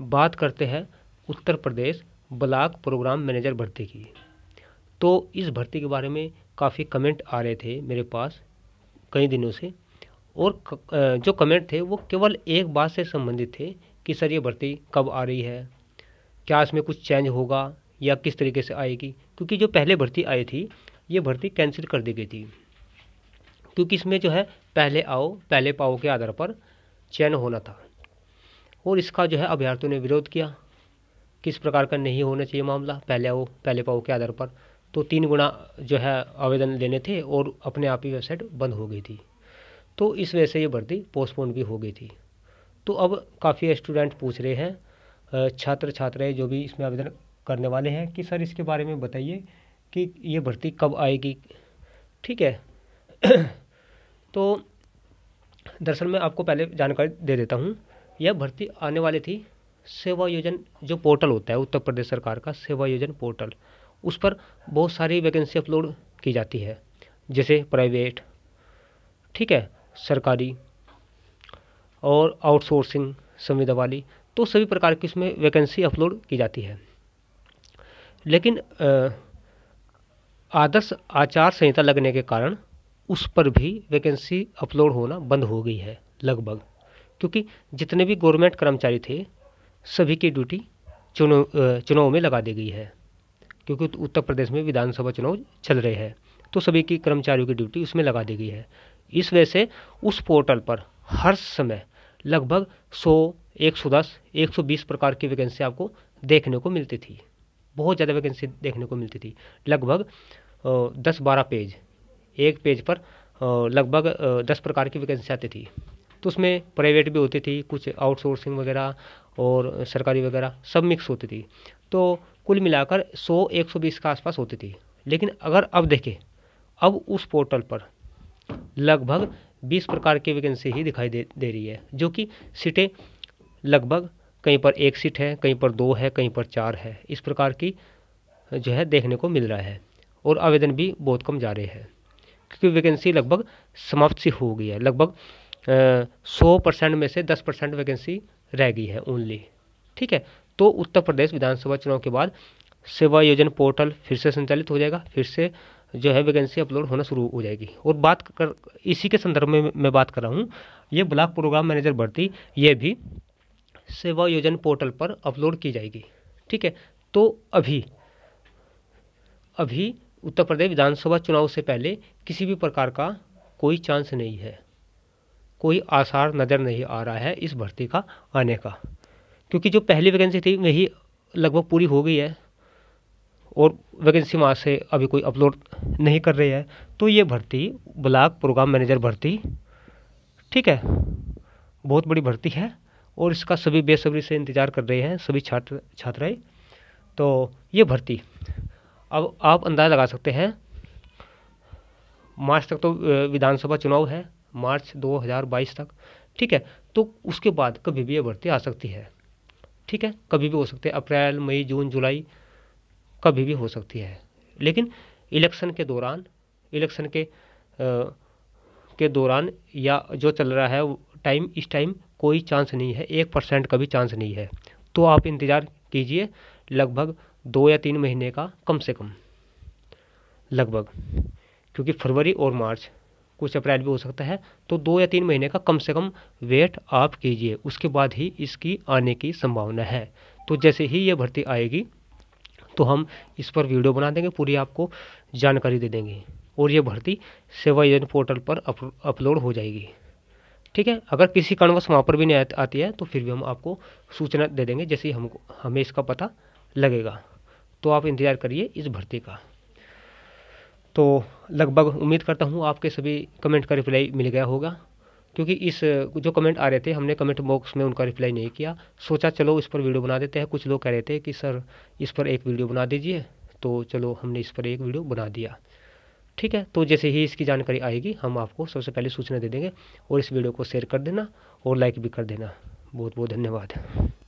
बात करते हैं Uttar Pradesh block programme manager भर्ती की तो इस भर्ती के बारे में काफ़ी कमेंट आ रहे थे मेरे पास कई दिनों से और जो कमेंट थे वो केवल एक बात से संबंधित थे कि सर ये भर्ती कब आ रही है क्या इसमें कुछ चेंज होगा या किस तरीके से आएगी क्योंकि जो पहले भर्ती आई थी ये भर्ती कैंसिल कर दी गई थी क्योंकि इसमें जो है पहले आओ पहले पाओ के आधार पर चयन होना था और इसका जो है अभ्यर्थियों ने विरोध किया किस प्रकार का नहीं होना चाहिए मामला पहले वो पहले पाओ के आधार पर तो तीन गुना जो है आवेदन लेने थे और अपने आप ही वेबसाइट बंद हो गई थी तो इस वजह से ये भर्ती पोस्टपोन भी हो गई थी तो अब काफ़ी स्टूडेंट पूछ रहे हैं छात्र छात्राएं जो भी इसमें आवेदन करने वाले हैं कि सर इसके बारे में बताइए कि ये भर्ती कब आएगी ठीक है तो दरअसल मैं आपको पहले जानकारी दे देता हूँ यह भर्ती आने वाली थी सेवा योजन जो पोर्टल होता है उत्तर प्रदेश सरकार का सेवा योजन पोर्टल उस पर बहुत सारी वैकेंसी अपलोड की जाती है जैसे प्राइवेट ठीक है सरकारी और आउटसोर्सिंग संविदा वाली तो सभी प्रकार की इसमें वैकेंसी अपलोड की जाती है लेकिन आदर्श आचार संहिता लगने के कारण उस पर भी वैकेंसी अपलोड होना बंद हो गई है लगभग क्योंकि जितने भी गवर्नमेंट कर्मचारी थे सभी की ड्यूटी चुनाव चुनाव में लगा दी गई है क्योंकि उत्तर प्रदेश में विधानसभा चुनाव चल रहे हैं तो सभी की कर्मचारियों की ड्यूटी उसमें लगा दी गई है इस वजह से उस पोर्टल पर हर समय लगभग 100, 110, 120 प्रकार की वैकेंसी आपको देखने को मिलती थी बहुत ज़्यादा वैकेंसी देखने को मिलती थी लगभग दस बारह पेज एक पेज पर लगभग दस प्रकार की वैकेंसी आती थी तो उसमें प्राइवेट भी होती थी कुछ आउटसोर्सिंग वगैरह और सरकारी वगैरह सब मिक्स होती थी तो कुल मिलाकर 100 120 के आसपास होती थी लेकिन अगर अब देखें अब उस पोर्टल पर लगभग 20 प्रकार की वैकेंसी ही दिखाई दे दे रही है जो कि सीटें लगभग कहीं पर एक सीट है कहीं पर दो है कहीं पर चार है इस प्रकार की जो है देखने को मिल रहा है और आवेदन भी बहुत कम जा रहे हैं क्योंकि वैकेंसी लगभग समाप्त सी हो गई है लगभग सौ परसेंट में से दस परसेंट वैकेंसी रह गई है ओनली ठीक है तो उत्तर प्रदेश विधानसभा चुनाव के बाद सेवा योजन पोर्टल फिर से संचालित हो जाएगा फिर से जो है वैकेंसी अपलोड होना शुरू हो जाएगी और बात कर इसी के संदर्भ में मैं बात कर रहा हूँ ये ब्लॉक प्रोग्राम मैनेजर भर्ती ये भी सेवा योजन पोर्टल पर अपलोड की जाएगी ठीक है तो अभी अभी उत्तर प्रदेश विधानसभा चुनाव से पहले किसी भी प्रकार का कोई चांस नहीं है कोई आसार नज़र नहीं आ रहा है इस भर्ती का आने का क्योंकि जो पहली वैकेंसी थी वही लगभग पूरी हो गई है और वैकेंसी वहाँ से अभी कोई अपलोड नहीं कर रही है तो ये भर्ती ब्लॉक प्रोग्राम मैनेजर भर्ती ठीक है बहुत बड़ी भर्ती है और इसका सभी बेसब्री से इंतज़ार कर रहे हैं सभी छात्र छात्राएं तो ये भर्ती अब आप अंदाज़ा लगा सकते हैं मार्च तक तो विधानसभा चुनाव है मार्च 2022 तक ठीक है तो उसके बाद कभी भी ये भर्ती आ सकती है ठीक है कभी भी हो सकती है अप्रैल मई जून जुलाई कभी भी हो सकती है लेकिन इलेक्शन के दौरान इलेक्शन के आ, के दौरान या जो चल रहा है टाइम इस टाइम कोई चांस नहीं है एक परसेंट का भी चांस नहीं है तो आप इंतज़ार कीजिए लगभग दो या तीन महीने का कम से कम लगभग क्योंकि फरवरी और मार्च कुछ अप्रैल भी हो सकता है तो दो या तीन महीने का कम से कम वेट आप कीजिए उसके बाद ही इसकी आने की संभावना है तो जैसे ही ये भर्ती आएगी तो हम इस पर वीडियो बना देंगे पूरी आपको जानकारी दे देंगे और ये भर्ती सेवा योजना पोर्टल पर अपलोड हो जाएगी ठीक है अगर किसी कारणवश वहाँ पर भी नहीं आती है तो फिर भी हम आपको सूचना दे देंगे जैसे ही हमको हमें इसका पता लगेगा तो आप इंतज़ार करिए इस भर्ती का तो लगभग उम्मीद करता हूँ आपके सभी कमेंट का रिप्लाई मिल गया होगा क्योंकि इस जो कमेंट आ रहे थे हमने कमेंट बॉक्स में उनका रिप्लाई नहीं किया सोचा चलो इस पर वीडियो बना देते हैं कुछ लोग कह रहे थे कि सर इस पर एक वीडियो बना दीजिए तो चलो हमने इस पर एक वीडियो बना दिया ठीक है तो जैसे ही इसकी जानकारी आएगी हम आपको सबसे पहले सूचना दे देंगे और इस वीडियो को शेयर कर देना और लाइक भी कर देना बहुत बहुत धन्यवाद